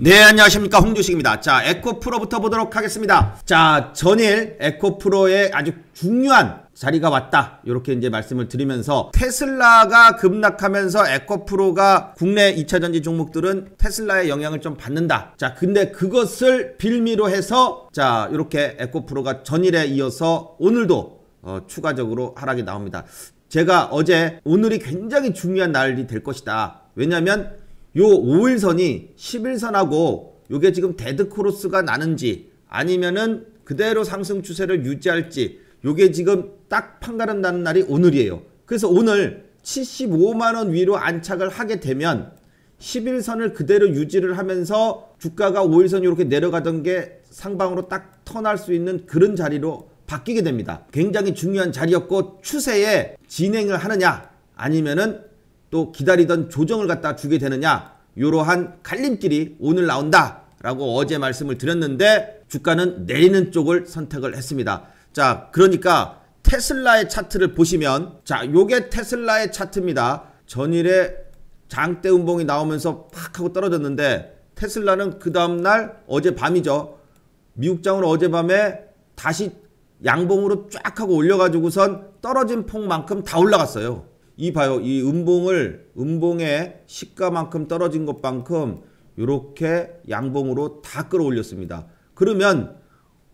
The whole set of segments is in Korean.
네 안녕하십니까 홍주식입니다자 에코프로부터 보도록 하겠습니다 자 전일 에코프로의 아주 중요한 자리가 왔다 이렇게 이제 말씀을 드리면서 테슬라가 급락하면서 에코프로가 국내 2차전지 종목들은 테슬라의 영향을 좀 받는다 자 근데 그것을 빌미로 해서 자 이렇게 에코프로가 전일에 이어서 오늘도 어, 추가적으로 하락이 나옵니다 제가 어제 오늘이 굉장히 중요한 날이 될 것이다 왜냐면 요 5일선이 11선하고 요게 지금 데드 크로스가 나는지 아니면은 그대로 상승 추세를 유지할지 요게 지금 딱 판가름 나는 날이 오늘이에요. 그래서 오늘 75만원 위로 안착을 하게 되면 11선을 그대로 유지를 하면서 주가가 5일선 이렇게 내려가던 게 상방으로 딱 턴할 수 있는 그런 자리로 바뀌게 됩니다. 굉장히 중요한 자리였고 추세에 진행을 하느냐 아니면은 또 기다리던 조정을 갖다 주게 되느냐 이러한 갈림길이 오늘 나온다라고 어제 말씀을 드렸는데 주가는 내리는 쪽을 선택을 했습니다. 자 그러니까 테슬라의 차트를 보시면 자 요게 테슬라의 차트입니다. 전일에 장대 운봉이 나오면서 팍 하고 떨어졌는데 테슬라는 그 다음날 어젯밤이죠. 미국장은 어젯밤에 다시 양봉으로 쫙 하고 올려가지고선 떨어진 폭만큼 다 올라갔어요. 이 봐요. 이 음봉을 음봉의 시가만큼 떨어진 것만큼 이렇게 양봉으로 다 끌어올렸습니다. 그러면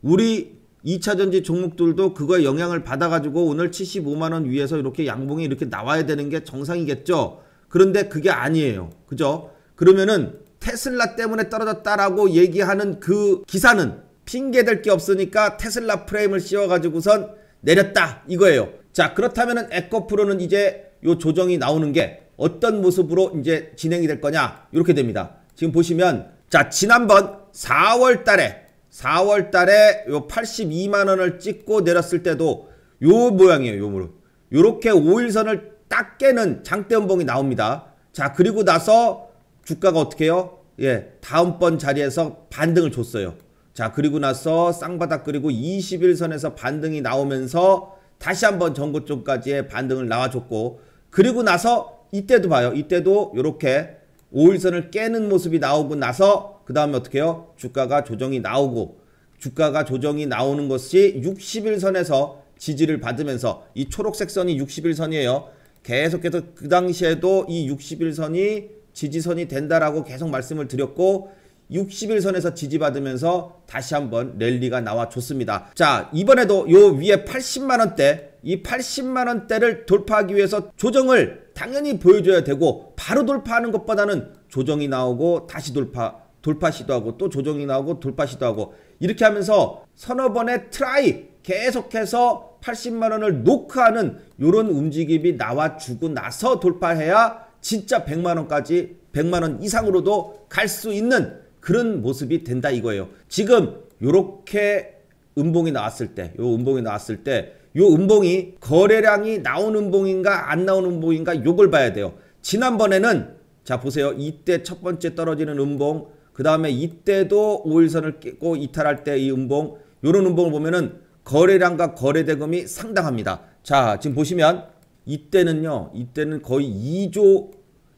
우리 2차전지 종목들도 그거에 영향을 받아가지고 오늘 75만원 위에서 이렇게 양봉이 이렇게 나와야 되는 게 정상이겠죠. 그런데 그게 아니에요. 그죠? 그러면은 테슬라 때문에 떨어졌다라고 얘기하는 그 기사는 핑계될 게 없으니까 테슬라 프레임을 씌워가지고선 내렸다 이거예요. 자 그렇다면은 에코프로는 이제 요 조정이 나오는 게 어떤 모습으로 이제 진행이 될 거냐 이렇게 됩니다. 지금 보시면 자 지난번 4월 달에 4월 달에 요 82만 원을 찍고 내렸을 때도 요 모양이에요. 요 모양. 요렇게 5일선을 딱 깨는 장대 음봉이 나옵니다. 자, 그리고 나서 주가가 어떻게 해요? 예, 다음번 자리에서 반등을 줬어요. 자, 그리고 나서 쌍바닥 그리고 21선에서 반등이 나오면서 다시 한번 전고점까지의 반등을 나와줬고 그리고 나서 이때도 봐요. 이때도 이렇게 5일선을 깨는 모습이 나오고 나서 그 다음에 어떻게 해요? 주가가 조정이 나오고 주가가 조정이 나오는 것이 60일선에서 지지를 받으면서 이 초록색 선이 60일선이에요. 계속해서 그 당시에도 이 60일선이 지지선이 된다라고 계속 말씀을 드렸고 60일선에서 지지받으면서 다시 한번 랠리가 나와줬습니다. 자 이번에도 요 위에 80만원대 이 80만 원대를 돌파하기 위해서 조정을 당연히 보여줘야 되고 바로 돌파하는 것보다는 조정이 나오고 다시 돌파 돌파 시도하고 또 조정이 나오고 돌파 시도하고 이렇게 하면서 서너 번의 트라이 계속해서 80만 원을 노크하는 이런 움직임이 나와주고 나서 돌파해야 진짜 100만 원까지 100만 원 이상으로도 갈 수 있는 그런 모습이 된다 이거예요. 지금 이렇게 음봉이 나왔을 때, 요 음봉이 나왔을 때요 음봉이 거래량이 나온 음봉인가 안 나온 음봉인가 요걸 봐야 돼요. 지난번에는 자 보세요. 이때 첫 번째 떨어지는 음봉 그 다음에 이때도 5일선을 깨고 이탈할 때 이 음봉 요런 음봉을 보면은 거래량과 거래대금이 상당합니다. 자 지금 보시면 이때는요. 이때는 거의 2조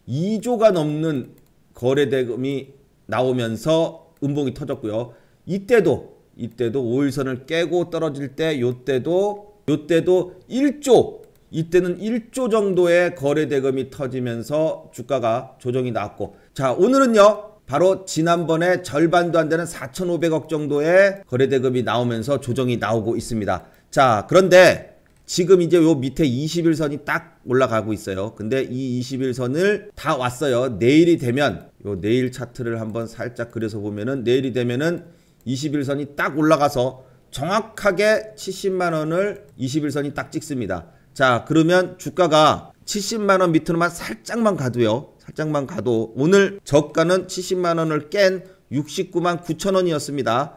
2조가 넘는 거래대금이 나오면서 음봉이 터졌고요. 이때도 이때도 5일선을 깨고 떨어질 때 요때도 이때도 1조 이때는 1조 정도의 거래 대금이 터지면서 주가가 조정이 났고 자 오늘은요 바로 지난번에 절반도 안 되는 4,500억 정도의 거래 대금이 나오면서 조정이 나오고 있습니다 자 그런데 지금 이제 요 밑에 21선이 딱 올라가고 있어요 근데 이 21선을 다 왔어요 내일이 되면 요 내일 차트를 한번 살짝 그려서 보면은 내일이 되면은 21선이 딱 올라가서 정확하게 70만 원을 21선이 딱 찍습니다. 자, 그러면 주가가 70만 원 밑으로만 살짝만 가도요. 살짝만 가도 오늘 저가는 70만 원을 깬 69만 9천 원이었습니다.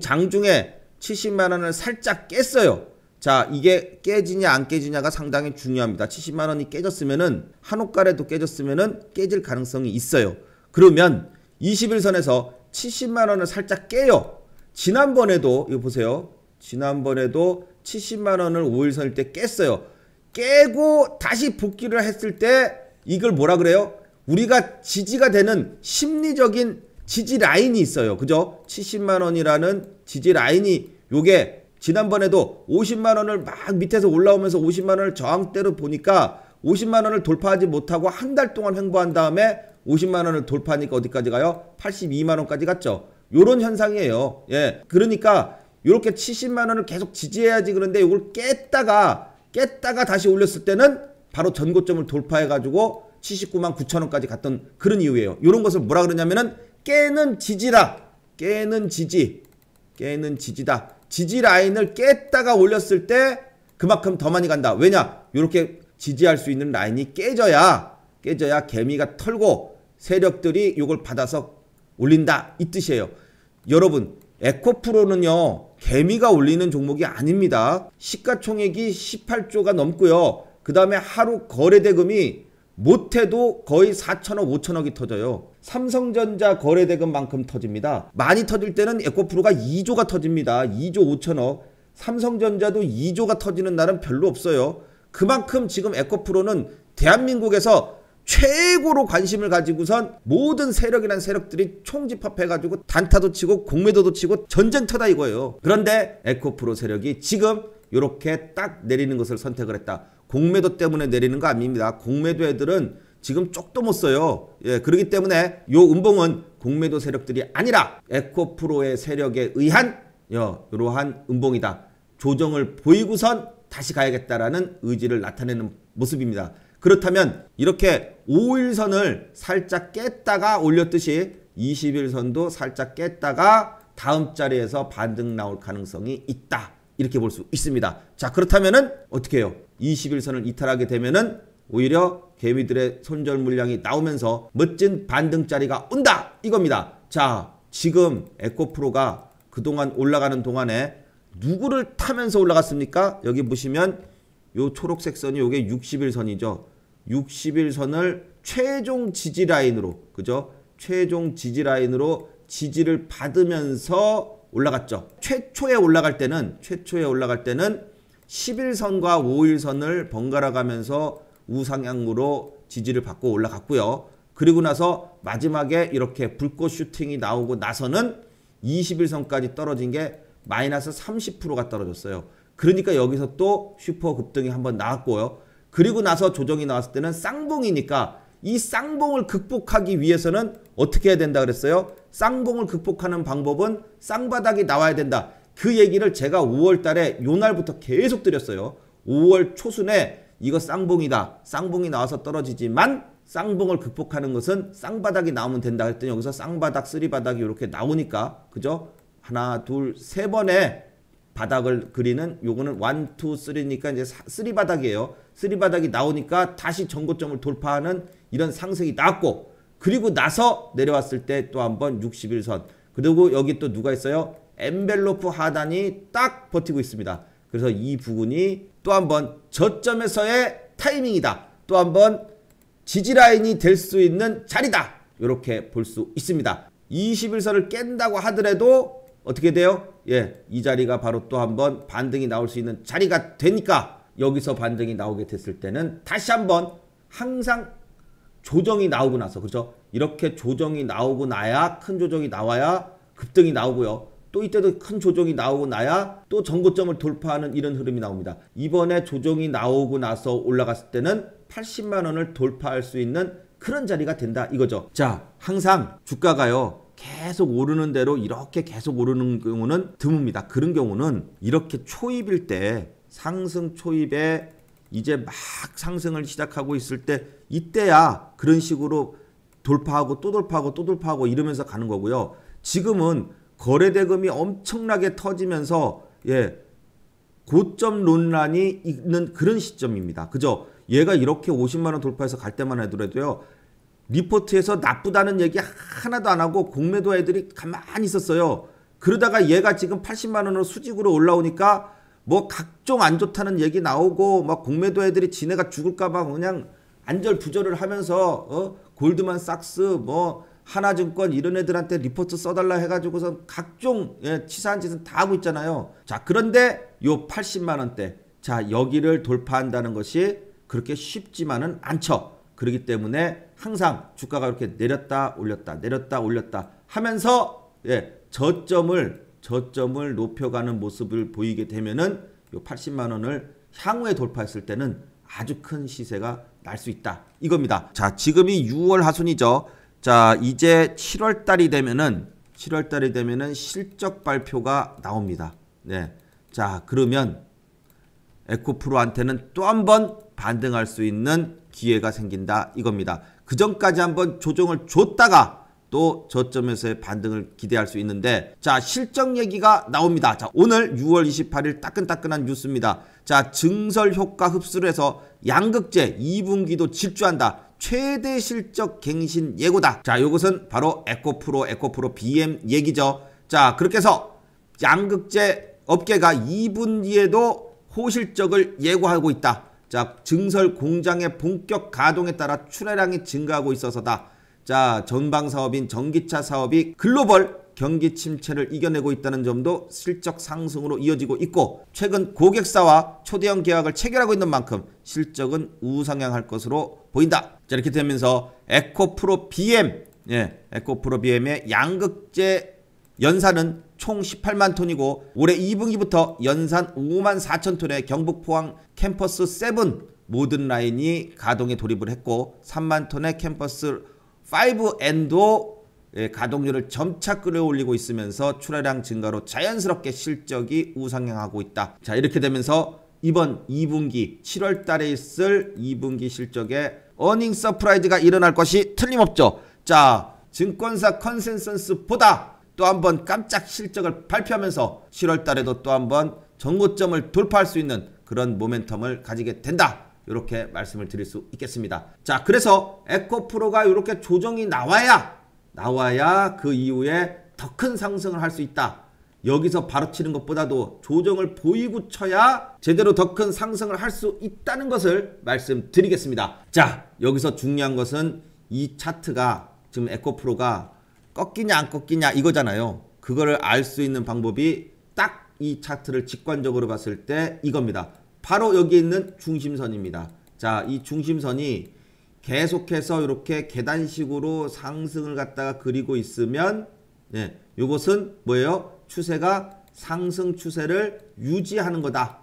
장중에 70만 원을 살짝 깼어요. 자, 이게 깨지냐 안 깨지냐가 상당히 중요합니다. 70만 원이 깨졌으면은 한옥가래도 깨졌으면은 깨질 가능성이 있어요. 그러면 21선에서 70만 원을 살짝 깨요. 지난번에도 이거 보세요. 지난번에도 70만 원을 5일선일 때 깼어요. 깨고 다시 복귀를 했을 때 이걸 뭐라 그래요? 우리가 지지가 되는 심리적인 지지 라인이 있어요. 그죠? 70만 원이라는 지지 라인이 요게 지난번에도 50만 원을 막 밑에서 올라오면서 50만 원을 저항대로 보니까 50만 원을 돌파하지 못하고 한 달 동안 횡보한 다음에 50만 원을 돌파하니까 어디까지 가요? 82만 원까지 갔죠. 요런 현상이에요. 예. 그러니까 요렇게 70만 원을 계속 지지해야지 그런데 요걸 깼다가 깼다가 다시 올렸을 때는 바로 전고점을 돌파해 가지고 79만 9천 원까지 갔던 그런 이유예요. 요런 것을 뭐라 그러냐면은 깨는 지지라 깨는 지지. 깨는 지지다. 지지 라인을 깼다가 올렸을 때 그만큼 더 많이 간다. 왜냐? 요렇게 지지할 수 있는 라인이 깨져야 깨져야 개미가 털고 세력들이 요걸 받아서 올린다 이 뜻이에요. 여러분 에코프로는요 개미가 올리는 종목이 아닙니다. 시가총액이 18조가 넘고요. 그 다음에 하루 거래대금이 못해도 거의 4천억, 5천억이 터져요. 삼성전자 거래대금만큼 터집니다. 많이 터질 때는 에코프로가 2조가 터집니다. 2조 5천억. 삼성전자도 2조가 터지는 날은 별로 없어요. 그만큼 지금 에코프로는 대한민국에서 최고로 관심을 가지고선 모든 세력이란 세력들이 총집합해가지고 단타도 치고 공매도도 치고 전쟁터다 이거예요. 그런데 에코프로 세력이 지금 이렇게 딱 내리는 것을 선택을 했다. 공매도 때문에 내리는 거 아닙니다. 공매도 애들은 지금 쪽도 못 써요. 예, 그렇기 때문에 요 음봉은 공매도 세력들이 아니라 에코프로의 세력에 의한 여, 예, 이러한 음봉이다. 조정을 보이고선 다시 가야겠다라는 의지를 나타내는 모습입니다. 그렇다면 이렇게 5일선을 살짝 깼다가 올렸듯이 20일선도 살짝 깼다가 다음 자리에서 반등 나올 가능성이 있다. 이렇게 볼 수 있습니다. 자, 그렇다면 어떻게 해요? 20일선을 이탈하게 되면 오히려 개미들의 손절 물량이 나오면서 멋진 반등자리가 온다! 이겁니다. 자, 지금 에코프로가 그동안 올라가는 동안에 누구를 타면서 올라갔습니까? 여기 보시면 요 초록색 선이 요게 60일 선이죠. 60일선을 최종 지지 라인으로 그죠? 최종 지지 라인으로 지지를 받으면서 올라갔죠. 최초에 올라갈 때는 최초에 올라갈 때는 10일선과 5일선을 번갈아 가면서 우상향으로 지지를 받고 올라갔고요. 그리고 나서 마지막에 이렇게 불꽃 슈팅이 나오고 나서는 21선까지 떨어진 게 마이너스 30%가 떨어졌어요. 그러니까 여기서 또 슈퍼 급등이 한번 나왔고요. 그리고 나서 조정이 나왔을 때는 쌍봉이니까 이 쌍봉을 극복하기 위해서는 어떻게 해야 된다 그랬어요? 쌍봉을 극복하는 방법은 쌍바닥이 나와야 된다. 그 얘기를 제가 5월 달에 요 날부터 계속 드렸어요. 5월 초순에 이거 쌍봉이다. 쌍봉이 나와서 떨어지지만 쌍봉을 극복하는 것은 쌍바닥이 나오면 된다. 그랬더니 여기서 쌍바닥, 쓰리바닥이 이렇게 나오니까 그죠? 하나, 둘, 세 번에 바닥을 그리는 요거는 1, 2, 3니까 이제 3 바닥이에요. 3 바닥이 나오니까 다시 전고점을 돌파하는 이런 상승이 나왔고 그리고 나서 내려왔을 때 또 한번 61선 그리고 여기 또 누가 있어요? 엠벨로프 하단이 딱 버티고 있습니다. 그래서 이 부분이 또 한번 저점에서의 타이밍이다. 또 한번 지지라인이 될 수 있는 자리다. 이렇게 볼 수 있습니다. 21선을 깬다고 하더라도 어떻게 돼요? 예, 이 자리가 바로 또 한 번 반등이 나올 수 있는 자리가 되니까 여기서 반등이 나오게 됐을 때는 다시 한번 항상 조정이 나오고 나서 그렇죠? 이렇게 조정이 나오고 나야 큰 조정이 나와야 급등이 나오고요. 또 이때도 큰 조정이 나오고 나야 또 전고점을 돌파하는 이런 흐름이 나옵니다. 이번에 조정이 나오고 나서 올라갔을 때는 80만 원을 돌파할 수 있는 그런 자리가 된다 이거죠. 자, 항상 주가가요. 계속 오르는 대로 이렇게 계속 오르는 경우는 드뭅니다. 그런 경우는 이렇게 초입일 때 상승 초입에 이제 막 상승을 시작하고 있을 때 이때야 그런 식으로 돌파하고 또 돌파하고 또 돌파하고 이러면서 가는 거고요. 지금은 거래 대금이 엄청나게 터지면서 예 고점 논란이 있는 그런 시점입니다. 그죠? 얘가 이렇게 50만 원 돌파해서 갈 때만 해도요 리포트에서 나쁘다는 얘기 하나도 안 하고 공매도 애들이 가만히 있었어요. 그러다가 얘가 지금 80만 원으로 수직으로 올라오니까 뭐 각종 안 좋다는 얘기 나오고 막 공매도 애들이 지네가 죽을까 봐 그냥 안절부절을 하면서 어? 골드만삭스 뭐 하나증권 이런 애들한테 리포트 써달라 해가지고서 각종 예, 치사한 짓은 다 하고 있잖아요. 자 그런데 요 80만 원대 자 여기를 돌파한다는 것이 그렇게 쉽지만은 않죠. 그렇기 때문에 항상 주가가 이렇게 내렸다 올렸다 내렸다 올렸다 하면서 예, 저점을 저점을 높여가는 모습을 보이게 되면은 요 80만 원을 향후에 돌파했을 때는 아주 큰 시세가 날 수 있다 이겁니다. 자 지금이 6월 하순이죠. 자 이제 7월 달이 되면은 7월 달이 되면은 실적 발표가 나옵니다. 네. 자 그러면 에코프로한테는 또 한 번 반등할 수 있는 기회가 생긴다 이겁니다. 그 전까지 한번 조정을 줬다가 또 저점에서의 반등을 기대할 수 있는데 자 실적 얘기가 나옵니다. 자 오늘 6월 28일 따끈따끈한 뉴스입니다. 자 증설 효과 흡수를 해서 양극재 2분기도 질주한다. 최대 실적 갱신 예고다. 자 이것은 바로 에코프로 에코프로 BM 얘기죠. 자 그렇게 해서 양극재 업계가 2분기에도 호실적을 예고하고 있다. 자, 증설 공장의 본격 가동에 따라 출하량이 증가하고 있어서다. 자, 전방 사업인 전기차 사업이 글로벌 경기 침체를 이겨내고 있다는 점도 실적 상승으로 이어지고 있고 최근 고객사와 초대형 계약을 체결하고 있는 만큼 실적은 우상향할 것으로 보인다. 자, 이렇게 되면서 에코프로 BM 예, 에코프로 BM의 양극재 연산은 총 18만 톤이고 올해 2분기부터 연산 5만 4천 톤의 경북 포항 캠퍼스 7 모든 라인이 가동에 돌입을 했고 3만 톤의 캠퍼스 5N도 예, 가동률을 점차 끌어올리고 있으면서 출하량 증가로 자연스럽게 실적이 우상향하고 있다. 자 이렇게 되면서 이번 2분기 7월 달에 있을 2분기 실적에 어닝 서프라이즈가 일어날 것이 틀림없죠. 자 증권사 컨센서스보다 또한번 깜짝 실적을 발표하면서 7월 달에도 또 한번 전고점을 돌파할 수 있는 그런 모멘텀을 가지게 된다. 이렇게 말씀을 드릴 수 있겠습니다. 자, 그래서 에코프로가 이렇게 조정이 나와야 나와야 그 이후에 더 큰 상승을 할 수 있다. 여기서 바로 치는 것보다도 조정을 보이고 쳐야 제대로 더 큰 상승을 할 수 있다는 것을 말씀드리겠습니다. 자, 여기서 중요한 것은 이 차트가 지금 에코프로가 꺾이냐 안 꺾이냐 이거잖아요. 그거를 알 수 있는 방법이 딱 이 차트를 직관적으로 봤을 때 이겁니다. 바로 여기 있는 중심선입니다. 자, 이 중심선이 계속해서 이렇게 계단식으로 상승을 갖다가 그리고 있으면 예, 네, 이것은 뭐예요? 추세가 상승 추세를 유지하는 거다.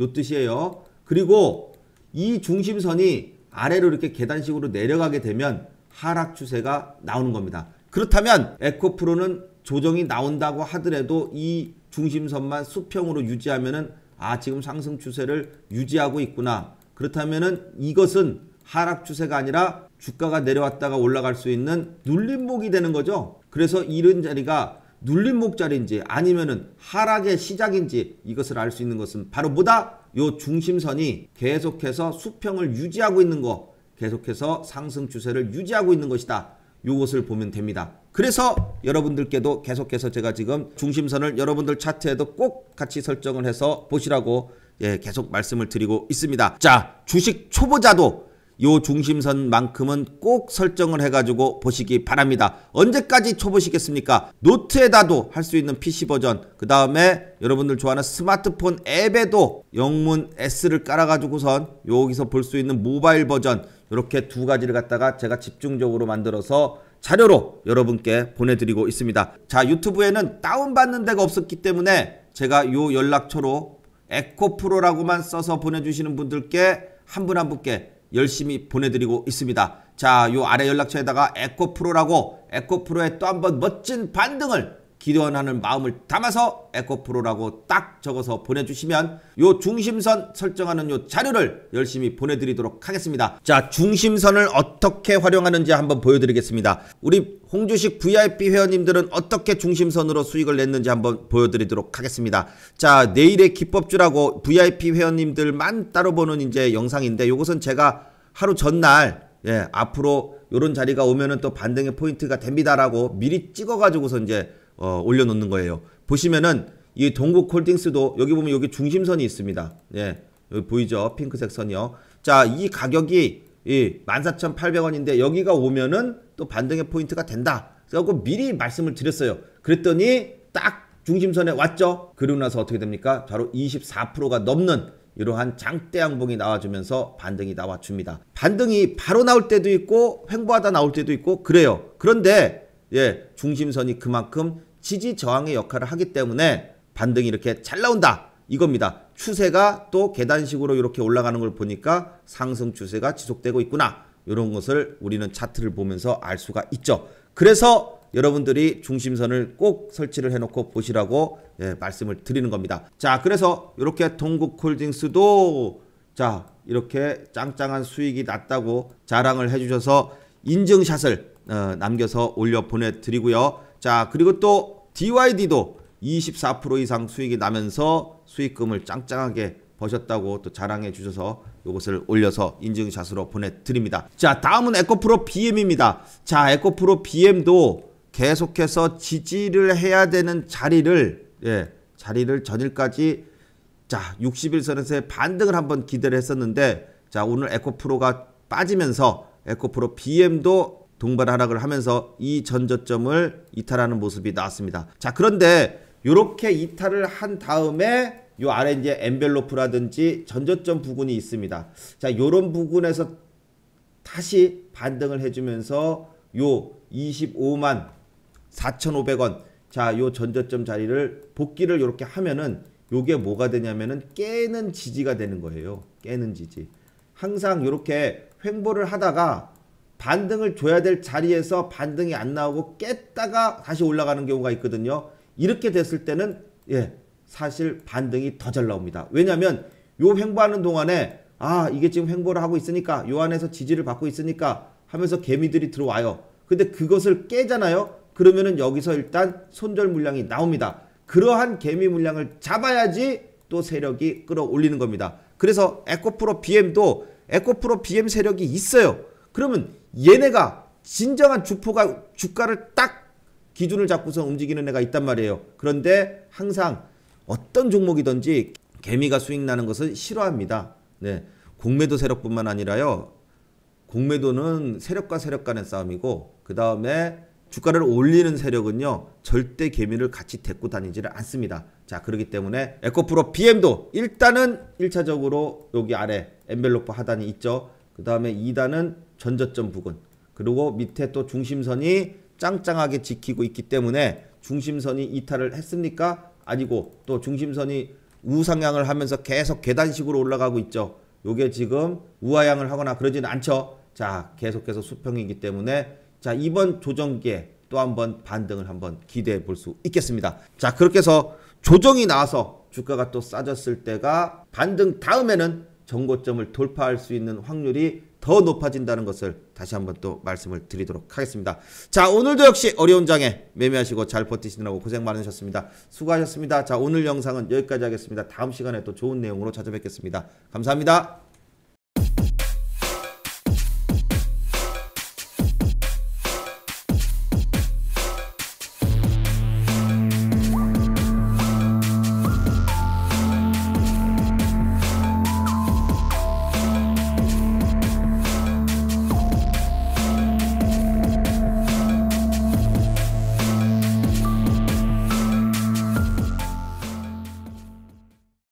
요 뜻이에요. 그리고 이 중심선이 아래로 이렇게 계단식으로 내려가게 되면 하락 추세가 나오는 겁니다. 그렇다면 에코프로는 조정이 나온다고 하더라도 이 중심선만 수평으로 유지하면은 아 지금 상승 추세를 유지하고 있구나. 그렇다면은 이것은 하락 추세가 아니라 주가가 내려왔다가 올라갈 수 있는 눌림목이 되는 거죠. 그래서 이런 자리가 눌림목 자리인지 아니면은 하락의 시작인지 이것을 알 수 있는 것은 바로 뭐다? 요 중심선이 계속해서 수평을 유지하고 있는 거, 계속해서 상승 추세를 유지하고 있는 것이다. 요것을 보면 됩니다. 그래서 여러분들께도 계속해서 제가 지금 중심선을 여러분들 차트에도 꼭 같이 설정을 해서 보시라고 예, 계속 말씀을 드리고 있습니다. 자, 주식 초보자도 요 중심선만큼은 꼭 설정을 해가지고 보시기 바랍니다. 언제까지 초보시겠습니까? 노트에다도 할 수 있는 PC 버전 그 다음에 여러분들 좋아하는 스마트폰 앱에도 영문 S를 깔아가지고선 여기서 볼 수 있는 모바일 버전 이렇게 두 가지를 갖다가 제가 집중적으로 만들어서 자료로 여러분께 보내드리고 있습니다. 자 유튜브에는 다운받는 데가 없었기 때문에 제가 요 연락처로 에코프로라고만 써서 보내주시는 분들께 한 분한 한 분께 열심히 보내드리고 있습니다. 자, 요 아래 연락처에다가 에코프로라고 에코프로의 또 한 번 멋진 반등을 기도하는 마음을 담아서 에코프로라고 딱 적어서 보내주시면 요 중심선 설정하는 요 자료를 열심히 보내드리도록 하겠습니다. 자 중심선을 어떻게 활용하는지 한번 보여드리겠습니다. 우리 홍주식 VIP 회원님들은 어떻게 중심선으로 수익을 냈는지 한번 보여드리도록 하겠습니다. 자 내일의 기법주라고 VIP 회원님들만 따로 보는 이제 영상인데 요것은 제가 하루 전날 예 앞으로 요런 자리가 오면은 또 반등의 포인트가 됩니다라고 미리 찍어가지고서 이제 어, 올려놓는 거예요. 보시면은 이 동국홀딩스도 여기 보면 여기 중심선이 있습니다. 예, 여기 보이죠? 핑크색 선이요. 자, 이 가격이 예, 14,800원인데 여기가 오면은 또 반등의 포인트가 된다. 그래서 미리 말씀을 드렸어요. 그랬더니 딱 중심선에 왔죠? 그리고 나서 어떻게 됩니까? 바로 24%가 넘는 이러한 장대 양봉이 나와주면서 반등이 나와줍니다. 반등이 바로 나올 때도 있고 횡보하다 나올 때도 있고 그래요. 그런데 예, 중심선이 그만큼 지지 저항의 역할을 하기 때문에 반등이 이렇게 잘 나온다 이겁니다. 추세가 또 계단식으로 이렇게 올라가는 걸 보니까 상승 추세가 지속되고 있구나 이런 것을 우리는 차트를 보면서 알 수가 있죠. 그래서 여러분들이 중심선을 꼭 설치를 해놓고 보시라고 예, 말씀을 드리는 겁니다. 자 그래서 이렇게 동국홀딩스도 자 이렇게 짱짱한 수익이 났다고 자랑을 해주셔서 인증샷을 어, 남겨서 올려 보내드리고요. 자 그리고 또 DYD도 24% 이상 수익이 나면서 수익금을 짱짱하게 버셨다고 또 자랑해 주셔서 이것을 올려서 인증샷으로 보내드립니다. 자 다음은 에코프로 BM입니다. 자 에코프로 BM도 계속해서 지지를 해야 되는 자리를 예 자리를 전일까지 자6 1선에서의 반등을 한번 기대를 했었는데 자 오늘 에코프로가 빠지면서 에코프로 BM도 동반 하락을 하면서 이 전저점을 이탈하는 모습이 나왔습니다. 자, 그런데 이렇게 이탈을 한 다음에 요 아래 이제 엔벨로프라든지 전저점 부근이 있습니다. 자, 요런 부근에서 다시 반등을 해주면서 요 25만 4,500원 자, 요 전저점 자리를 복귀를 이렇게 하면은 요게 뭐가 되냐면은 깨는 지지가 되는 거예요. 깨는 지지. 항상 이렇게 횡보를 하다가 반등을 줘야 될 자리에서 반등이 안 나오고 깼다가 다시 올라가는 경우가 있거든요. 이렇게 됐을 때는 예 사실 반등이 더 잘 나옵니다. 왜냐하면 요 횡보하는 동안에 아 이게 지금 횡보를 하고 있으니까 요 안에서 지지를 받고 있으니까 하면서 개미들이 들어와요. 근데 그것을 깨잖아요. 그러면은 여기서 일단 손절 물량이 나옵니다. 그러한 개미 물량을 잡아야지 또 세력이 끌어올리는 겁니다. 그래서 에코프로 BM도 에코프로 BM 세력이 있어요. 그러면 얘네가 진정한 주포가 주가를 딱 기준을 잡고서 움직이는 애가 있단 말이에요. 그런데 항상 어떤 종목이든지 개미가 수익 나는 것을 싫어합니다. 네. 공매도 세력뿐만 아니라요. 공매도는 세력과 세력 간의 싸움이고 그 다음에 주가를 올리는 세력은요 절대 개미를 같이 데리고 다니지를 않습니다 자 그렇기 때문에 에코프로 BM도 일단은 1차적으로 여기 아래 엠벨로프 하단이 있죠 그 다음에 2단은 전저점 부근 그리고 밑에 또 중심선이 짱짱하게 지키고 있기 때문에 중심선이 이탈을 했습니까? 아니고 또 중심선이 우상향을 하면서 계속 계단식으로 올라가고 있죠. 요게 지금 우하향을 하거나 그러진 않죠. 자, 계속해서 수평이기 때문에 자, 이번 조정기에 또 한번 반등을 한번 기대해 볼 수 있겠습니다. 자, 그렇게 해서 조정이 나와서 주가가 또 싸졌을 때가 반등 다음에는 정고점을 돌파할 수 있는 확률이 더 높아진다는 것을 다시 한번 또 말씀을 드리도록 하겠습니다. 자, 오늘도 역시 어려운 장에 매매하시고 잘 버티시느라고 고생 많으셨습니다. 수고하셨습니다. 자, 오늘 영상은 여기까지 하겠습니다. 다음 시간에 또 좋은 내용으로 찾아뵙겠습니다. 감사합니다.